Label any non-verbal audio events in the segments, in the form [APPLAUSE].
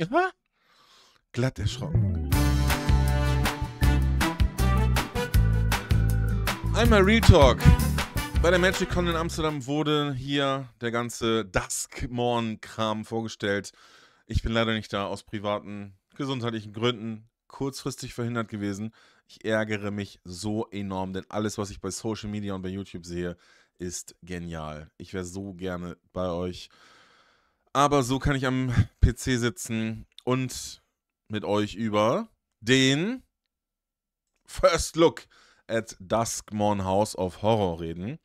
Ja? Glatt erschrocken. Einmal Real Talk. Bei der Magic MagicCon in Amsterdam wurde hier der ganze Duskmorn-Kram vorgestellt. Ich bin leider nicht da aus privaten, gesundheitlichen Gründen kurzfristig verhindert gewesen. Ich ärgere mich so enorm, denn alles, was ich bei Social Media und bei YouTube sehe, ist genial. Ich wäre so gerne bei euch. Aber so kann ich am PC sitzen und mit euch über den First Look at Duskmorn House of Horror reden.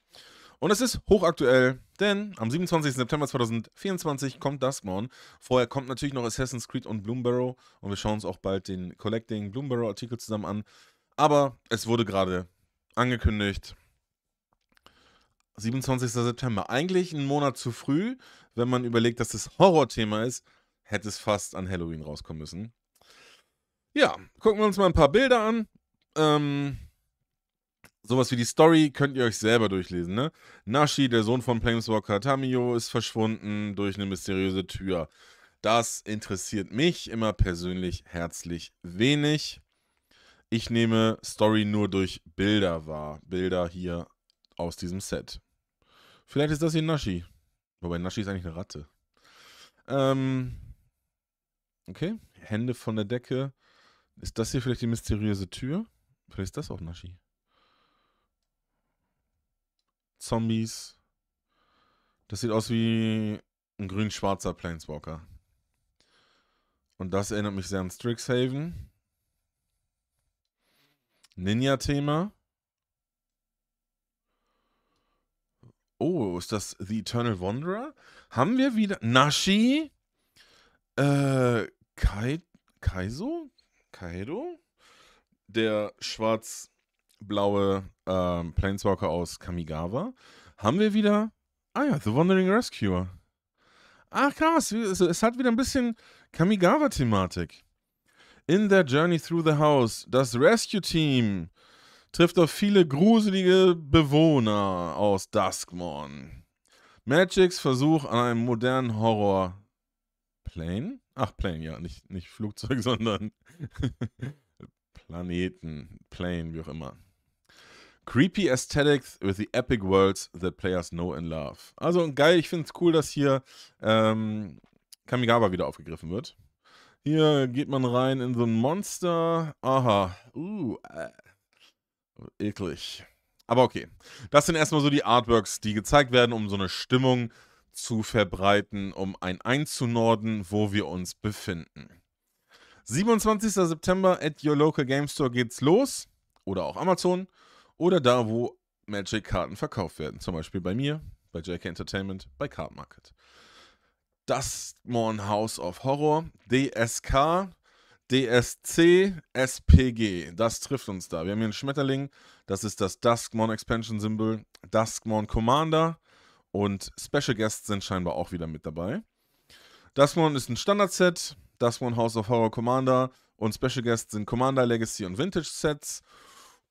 Und es ist hochaktuell, denn am 27. September 2024 kommt Duskmorn. Vorher kommt natürlich noch Assassin's Creed und Bloomburrow und wir schauen uns auch bald den Collecting Bloomburrow Artikel zusammen an. Aber es wurde gerade angekündigt, 27. September. Eigentlich einen Monat zu früh, wenn man überlegt, dass das Horrorthema ist, hätte es fast an Halloween rauskommen müssen. Ja, gucken wir uns mal ein paar Bilder an. Ähm, sowas wie die Story könnt ihr euch selber durchlesen, ne? Nashi, der Sohn von Planeswalker Tamio, ist verschwunden durch eine mysteriöse Tür. Das interessiert mich immer persönlich herzlich wenig. Ich nehme Story nur durch Bilder wahr. Bilder hier aus diesem Set. Vielleicht ist das hier Nashi. Wobei Nashi ist eigentlich eine Ratte. Ähm, okay, Hände von der Decke. Ist das hier vielleicht die mysteriöse Tür? Vielleicht ist das auch Nashi. Zombies. Das sieht aus wie ein grün-schwarzer Planeswalker. Und das erinnert mich sehr an Strixhaven. Ninja-Thema. Oh, ist das The Eternal Wanderer? Haben wir wieder Nashi? Äh, Kai, Kaizo? Kaido? Der schwarz-blaue äh, Planeswalker aus Kamigawa. Haben wir wieder. Ah ja, The Wandering Rescuer. Ach krass, es hat wieder ein bisschen Kamigawa-Thematik. In their journey through the house, das Rescue Team trifft auf viele gruselige Bewohner aus Duskmorn. Magics Versuch an einem modernen Horror. Plane? Ach, Plane, ja, nicht, nicht Flugzeug, [LAUGHS] sondern Planeten, Plane, wie auch immer. Creepy Aesthetics with the Epic Worlds that Players Know and Love. Also geil, ich finde es cool, dass hier ähm, Kamigawa wieder aufgegriffen wird. Hier geht man rein in so ein Monster. Aha. Uh, äh. Eklig. Aber okay. Das sind erstmal so die Artworks, die gezeigt werden, um so eine Stimmung zu verbreiten, um ein einzunorden, wo wir uns befinden. 27. September at your local game store geht's los. Oder auch Amazon. Oder da, wo Magic-Karten verkauft werden. Zum Beispiel bei mir, bei JK Entertainment, bei Card Market. Das Morn House of Horror, DSK. DSC SPG. Das trifft uns da. Wir haben hier einen Schmetterling. Das ist das Duskmon Expansion Symbol. Duskmon Commander. Und Special Guests sind scheinbar auch wieder mit dabei. Duskmon ist ein Standard-Set. Duskmon House of Horror Commander. Und Special Guests sind Commander, Legacy und Vintage Sets.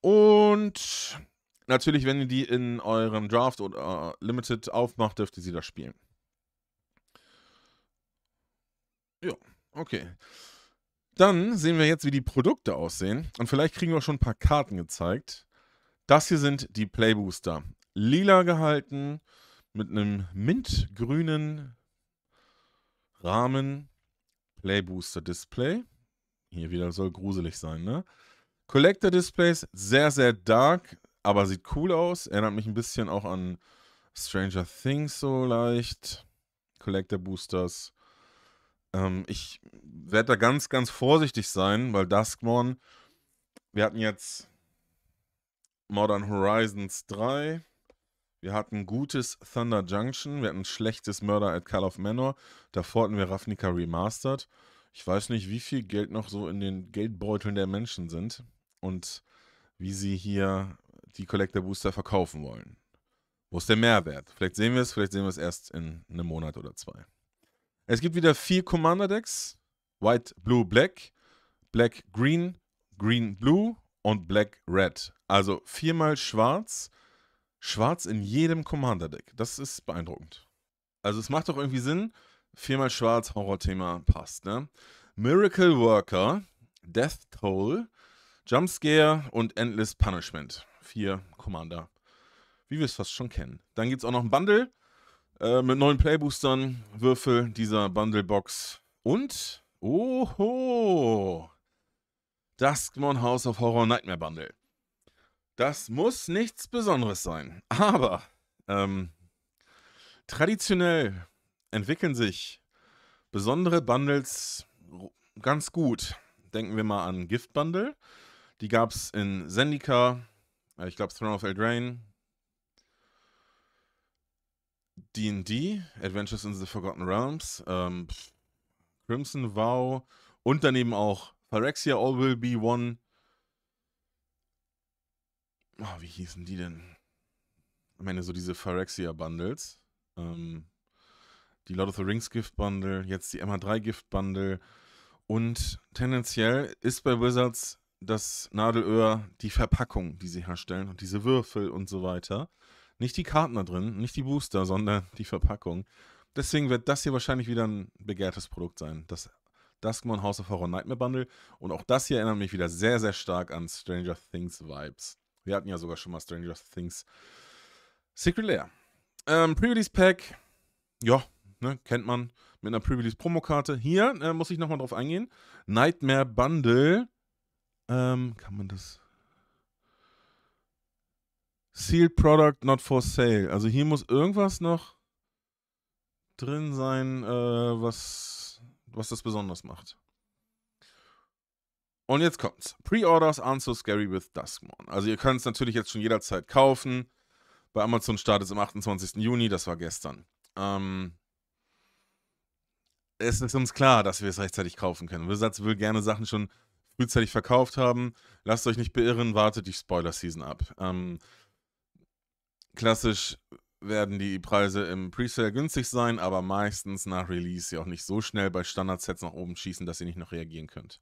Und natürlich, wenn ihr die in eurem Draft oder äh, Limited aufmacht, dürft ihr sie da spielen. Ja, okay. Dann sehen wir jetzt, wie die Produkte aussehen. Und vielleicht kriegen wir auch schon ein paar Karten gezeigt. Das hier sind die Playbooster. Lila gehalten, mit einem mintgrünen Rahmen. Playbooster Display. Hier wieder soll gruselig sein, ne? Collector Displays, sehr, sehr dark, aber sieht cool aus. Erinnert mich ein bisschen auch an Stranger Things so leicht. Collector Boosters. Ähm, ich werde da ganz, ganz vorsichtig sein, weil Duskmon, wir hatten jetzt Modern Horizons 3, wir hatten gutes Thunder Junction, wir hatten schlechtes Murder at Call of Manor, davor hatten wir Ravnica Remastered. Ich weiß nicht, wie viel Geld noch so in den Geldbeuteln der Menschen sind und wie sie hier die Collector Booster verkaufen wollen. Wo ist der Mehrwert? Vielleicht sehen wir es, vielleicht sehen wir es erst in einem Monat oder zwei. Es gibt wieder vier Commander Decks: White, Blue, Black, Black, Green, Green, Blue und Black, Red. Also viermal schwarz. Schwarz in jedem Commander Deck. Das ist beeindruckend. Also, es macht doch irgendwie Sinn. Viermal schwarz, Horrorthema passt, ne? Miracle Worker, Death Toll, Jumpscare und Endless Punishment. Vier Commander. Wie wir es fast schon kennen. Dann gibt es auch noch ein Bundle. Äh, mit neuen Playboostern, Würfel dieser Bundlebox und, oho, Duskmon House of Horror Nightmare Bundle. Das muss nichts Besonderes sein, aber ähm, traditionell entwickeln sich besondere Bundles ganz gut. Denken wir mal an Gift Bundle. Die gab es in Zendika, äh, ich glaube Throne of Eldraine, D&D, Adventures in the Forgotten Realms, ähm, Crimson Vow und daneben auch Phyrexia All Will Be One. Oh, wie hießen die denn? Ich meine, so diese Phyrexia-Bundles. Ähm, die Lord of the Rings Gift-Bundle, jetzt die MH3 Gift-Bundle. Und tendenziell ist bei Wizards das Nadelöhr die Verpackung, die sie herstellen und diese Würfel und so weiter. Nicht die Karten da drin, nicht die Booster, sondern [LAUGHS] die Verpackung. Deswegen wird das hier wahrscheinlich wieder ein begehrtes Produkt sein. Das Duskmon House of Horror Nightmare Bundle. Und auch das hier erinnert mich wieder sehr, sehr stark an Stranger Things Vibes. Wir hatten ja sogar schon mal Stranger Things Secret Lair. Ähm, Pre-Release Pack, ja, ne, kennt man mit einer Pre-Release Promokarte. Hier äh, muss ich nochmal drauf eingehen. Nightmare Bundle. Ähm, kann man das Sealed Product Not for Sale. Also hier muss irgendwas noch drin sein, äh, was, was das besonders macht. Und jetzt kommt's. Pre-Orders aren't so scary with Duskmon. Also ihr könnt es natürlich jetzt schon jederzeit kaufen. Bei Amazon startet es am 28. Juni, das war gestern. Ähm, es ist uns klar, dass wir es rechtzeitig kaufen können. Wizards will gerne Sachen schon frühzeitig verkauft haben. Lasst euch nicht beirren, wartet die Spoiler-Season ab. Ähm, Klassisch werden die Preise im Presale günstig sein, aber meistens nach Release ja auch nicht so schnell bei Standardsets nach oben schießen, dass ihr nicht noch reagieren könnt.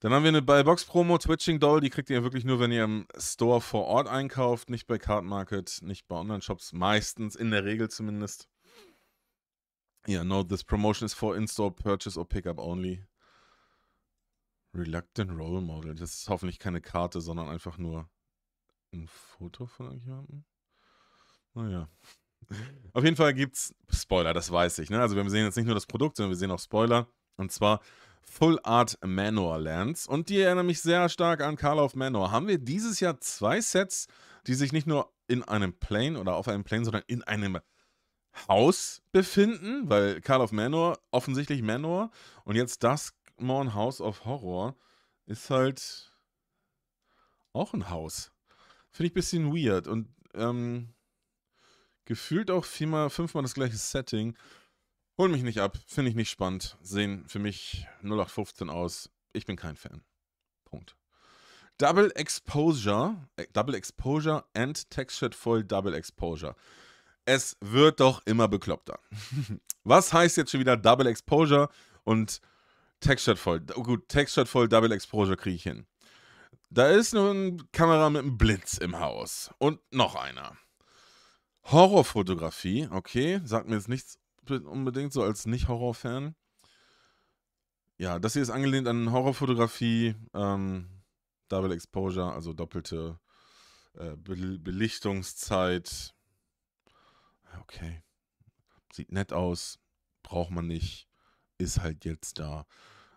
Dann haben wir eine Buybox-Promo, Twitching Doll, die kriegt ihr wirklich nur, wenn ihr im Store vor Ort einkauft, nicht bei Card Market, nicht bei Online-Shops, meistens, in der Regel zumindest. Ja, yeah, no, this promotion is for in-store purchase or pickup only. Reluctant Role Model, das ist hoffentlich keine Karte, sondern einfach nur ein Foto von irgendjemandem? Naja. [LAUGHS] Auf jeden Fall gibt's Spoiler, das weiß ich. Ne? Also wir sehen jetzt nicht nur das Produkt, sondern wir sehen auch Spoiler. Und zwar Full Art Manor Lands. Und die erinnern mich sehr stark an Call of Manor. Haben wir dieses Jahr zwei Sets, die sich nicht nur in einem Plane oder auf einem Plane, sondern in einem Haus befinden, weil Call of Manor offensichtlich Manor und jetzt Duskmorn House of Horror ist halt auch ein Haus. Finde ich ein bisschen weird und ähm, gefühlt auch viermal, fünfmal das gleiche Setting. Hol mich nicht ab, finde ich nicht spannend. Sehen für mich 0815 aus. Ich bin kein Fan. Punkt. Double Exposure, äh, Double Exposure and Textured Full Double Exposure. Es wird doch immer bekloppter. [LAUGHS] Was heißt jetzt schon wieder Double Exposure und Textured Full? gut, Textured Full Double Exposure kriege ich hin. Da ist eine Kamera mit einem Blitz im Haus. Und noch einer. Horrorfotografie, okay, sagt mir jetzt nichts unbedingt so als Nicht-Horror-Fan. Ja, das hier ist angelehnt an Horrorfotografie, ähm, Double Exposure, also doppelte äh, Be Belichtungszeit. Okay. Sieht nett aus, braucht man nicht, ist halt jetzt da.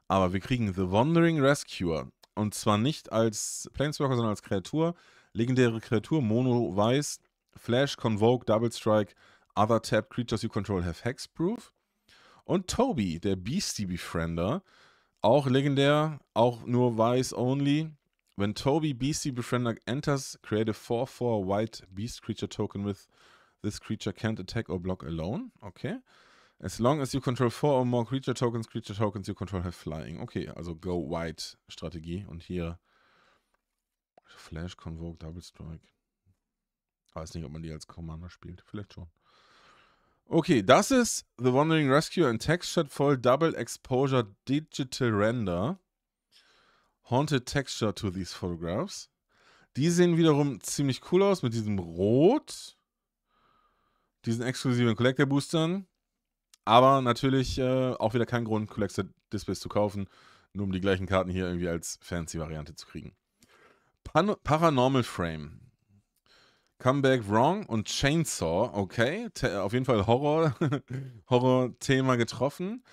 Aber wir kriegen The Wandering Rescuer. Und zwar nicht als Planeswalker, sondern als Kreatur. Legendäre Kreatur, Mono Weiß, Flash, Convoke, Double Strike, Other Tap, Creatures you control have Hexproof. Und Toby, der Beastie Befriender, auch legendär, auch nur Weiß only. When Toby Beastie Befriender enters, create a 4-4 White Beast Creature Token with this creature can't attack or block alone. Okay. As long as you control four or more creature tokens, creature tokens you control have flying. Okay, also go white Strategie. Und hier Flash, Convoke, Double Strike. Weiß nicht, ob man die als Commander spielt. Vielleicht schon. Okay, das ist The Wandering Rescue and Textured Voll Double Exposure Digital Render. Haunted Texture to these photographs. Die sehen wiederum ziemlich cool aus mit diesem Rot. Diesen exklusiven Collector Boostern. Aber natürlich äh, auch wieder kein Grund, Collector Displays zu kaufen, nur um die gleichen Karten hier irgendwie als Fancy-Variante zu kriegen. Pan Paranormal Frame. Comeback Wrong und Chainsaw, okay. Te auf jeden Fall Horror, [LAUGHS] Horror-Thema getroffen.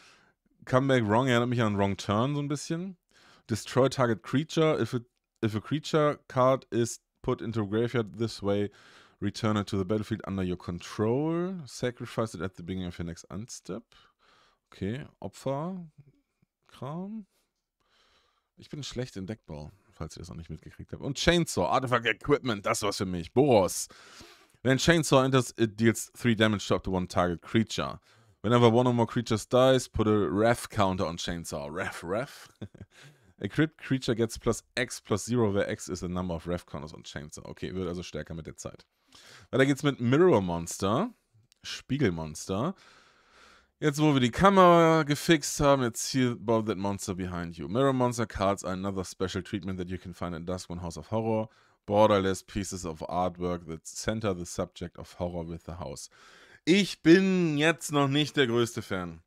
Comeback Wrong erinnert mich an Wrong Turn so ein bisschen. Destroy Target Creature. If, it, if a creature card is put into a graveyard this way, Return it to the battlefield under your control. Sacrifice it at the beginning of your next Unstep. Okay, Opfer. Kram. Ich bin schlecht in Deckbau, falls ihr das noch nicht mitgekriegt habt. Und Chainsaw, Artifact Equipment, das war's für mich. Boros. When Chainsaw enters, it deals 3 damage to up to one target creature. Whenever one or more creatures dies, put a ref counter on Chainsaw. Ref, ref. a [LAUGHS] crit creature gets plus X plus 0, where X is the number of ref counters on Chainsaw. Okay, wird also stärker mit der Zeit. Weiter geht's mit Mirror Monster, Spiegelmonster. Jetzt, wo wir die Kamera gefixt haben, jetzt hier Bob That Monster Behind You. Mirror Monster Cards are another special treatment that you can find in Dusk One House of Horror. Borderless pieces of artwork that center the subject of horror with the house. Ich bin jetzt noch nicht der größte Fan.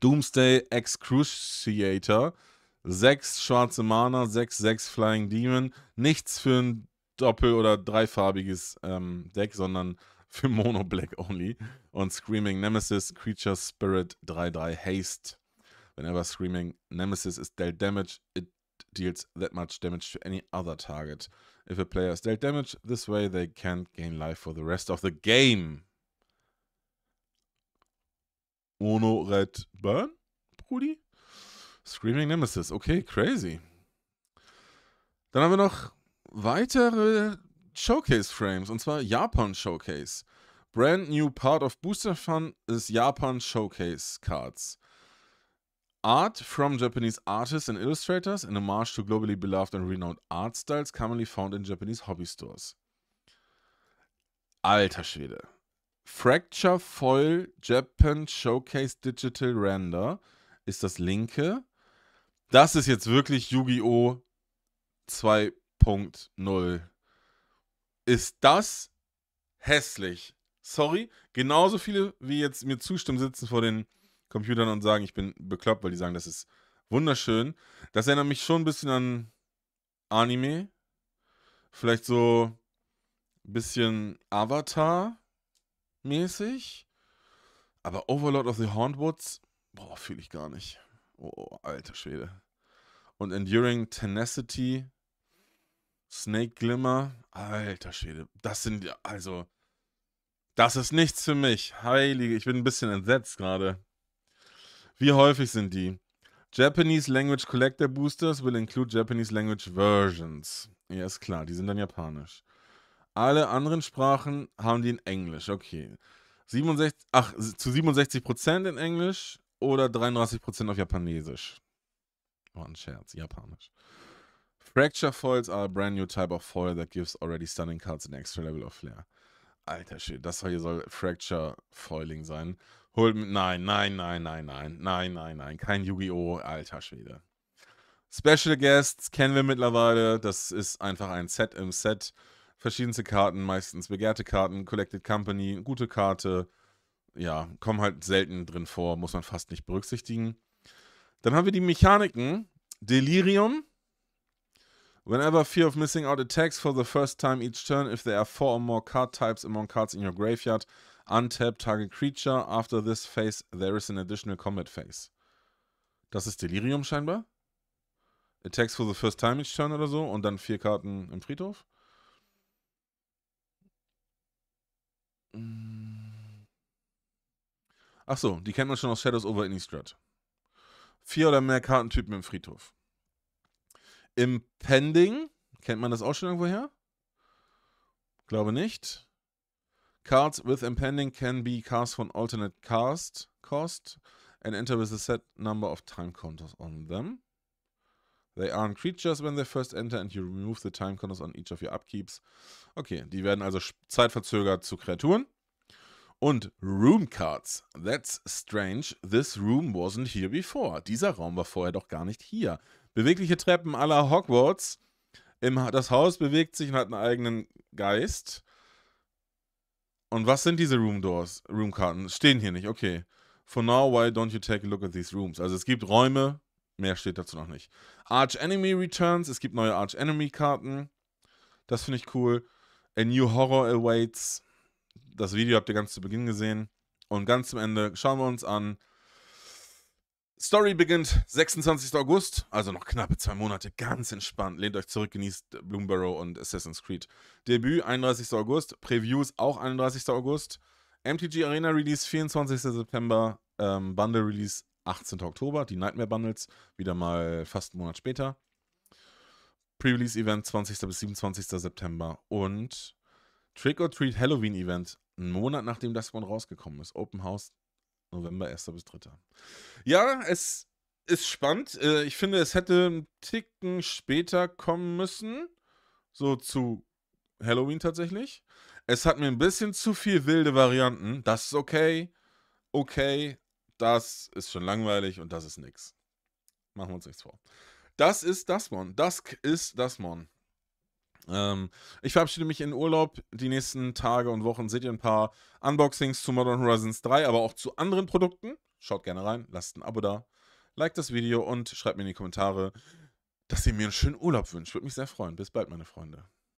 Doomsday Excruciator, 6 schwarze Mana, 6, 6 Flying Demon, nichts für ein doppel- oder dreifarbiges ähm, Deck, sondern [LAUGHS] für Mono Black Only. Und Screaming Nemesis, Creature Spirit 3-3 Haste. Whenever Screaming Nemesis is dealt damage, it deals that much damage to any other target. If a player is dealt damage, this way they can't gain life for the rest of the game. Mono Red Burn, Brudi? Screaming Nemesis, okay, crazy. Dann haben wir noch weitere Showcase-Frames, und zwar Japan Showcase. Brand new part of Booster Fun is Japan Showcase Cards. Art from Japanese artists and illustrators in a march to globally beloved and renowned art styles commonly found in Japanese hobby stores. Alter Schwede. Fracture Foil Japan Showcase Digital Render ist das linke. Das ist jetzt wirklich Yu-Gi-Oh! 2 2.0 ist das hässlich. Sorry, genauso viele, wie jetzt mir zustimmen, sitzen vor den Computern und sagen, ich bin bekloppt, weil die sagen, das ist wunderschön. Das erinnert mich schon ein bisschen an Anime. Vielleicht so ein bisschen Avatar-mäßig. Aber Overlord of the Hornwoods, boah, fühle ich gar nicht. Oh, oh alter Schwede. Und Enduring Tenacity, Snake Glimmer. Alter Schwede. Das sind, also, das ist nichts für mich. Heilige, ich bin ein bisschen entsetzt gerade. Wie häufig sind die? Japanese Language Collector Boosters will include Japanese Language Versions. Ja, ist klar, die sind dann japanisch. Alle anderen Sprachen haben die in Englisch, okay. 67, ach, zu 67% in Englisch oder 33% auf Japanesisch. War oh, ein Scherz, Japanisch. Fracture foils are a brand new type of foil that gives already stunning cards an extra level of flair. Alter Schild, das hier soll Fracture Foiling sein. Holt Nein, nein, nein, nein, nein, nein, nein, nein. Kein Yu-Gi-Oh! Alter Schwede. Special Guests kennen wir mittlerweile. Das ist einfach ein Set im Set. Verschiedenste Karten, meistens begehrte Karten, Collected Company, gute Karte. Ja, kommen halt selten drin vor, muss man fast nicht berücksichtigen. Dann haben wir die Mechaniken. Delirium, Whenever fear of missing out attacks for the first time each turn, if there are four or more card types among cards in your graveyard, untap target creature. After this phase, there is an additional combat phase. Das ist Delirium scheinbar. Attacks for the first time each turn oder so und dann vier Karten im Friedhof. Ach so, die kennt man schon aus Shadows over Innistrad. Vier oder mehr Kartentypen im Friedhof. Impending. Kennt man das auch schon irgendwoher? Glaube nicht. Cards with impending can be cast von alternate cast cost and enter with a set number of time counters on them. They aren't creatures when they first enter and you remove the time counters on each of your upkeeps. Okay, die werden also zeitverzögert zu Kreaturen. Und Room Cards. That's strange. This room wasn't here before. Dieser Raum war vorher doch gar nicht hier. Bewegliche Treppen aller Hogwarts. Im, das Haus bewegt sich und hat einen eigenen Geist. Und was sind diese Room Doors, Roomkarten? Stehen hier nicht, okay. For now, why don't you take a look at these rooms? Also es gibt Räume, mehr steht dazu noch nicht. Arch Enemy Returns, es gibt neue Arch Enemy Karten. Das finde ich cool. A New Horror Awaits. Das Video habt ihr ganz zu Beginn gesehen. Und ganz zum Ende schauen wir uns an, Story beginnt 26. August, also noch knappe zwei Monate, ganz entspannt. Lehnt euch zurück, genießt Bloomborough und Assassin's Creed. Debüt 31. August, Previews auch 31. August. MTG Arena Release 24. September, ähm, Bundle Release 18. Oktober, die Nightmare Bundles, wieder mal fast einen Monat später. Pre-Release Event 20. bis 27. September und Trick or Treat Halloween Event, einen Monat nachdem das One rausgekommen ist. Open House November 1. bis 3. Ja, es ist spannend. Äh, ich finde, es hätte einen Ticken später kommen müssen. So zu Halloween tatsächlich. Es hat mir ein bisschen zu viel wilde Varianten. Das ist okay. Okay. Das ist schon langweilig und das ist nix. Machen wir uns nichts vor. Das ist das Mon. Das ist das Mon. Ähm, ich verabschiede mich in Urlaub. Die nächsten Tage und Wochen seht ihr ein paar Unboxings zu Modern Horizons 3, aber auch zu anderen Produkten. Schaut gerne rein, lasst ein Abo da, liked das Video und schreibt mir in die Kommentare, dass ihr mir einen schönen Urlaub wünscht. Würde mich sehr freuen. Bis bald, meine Freunde.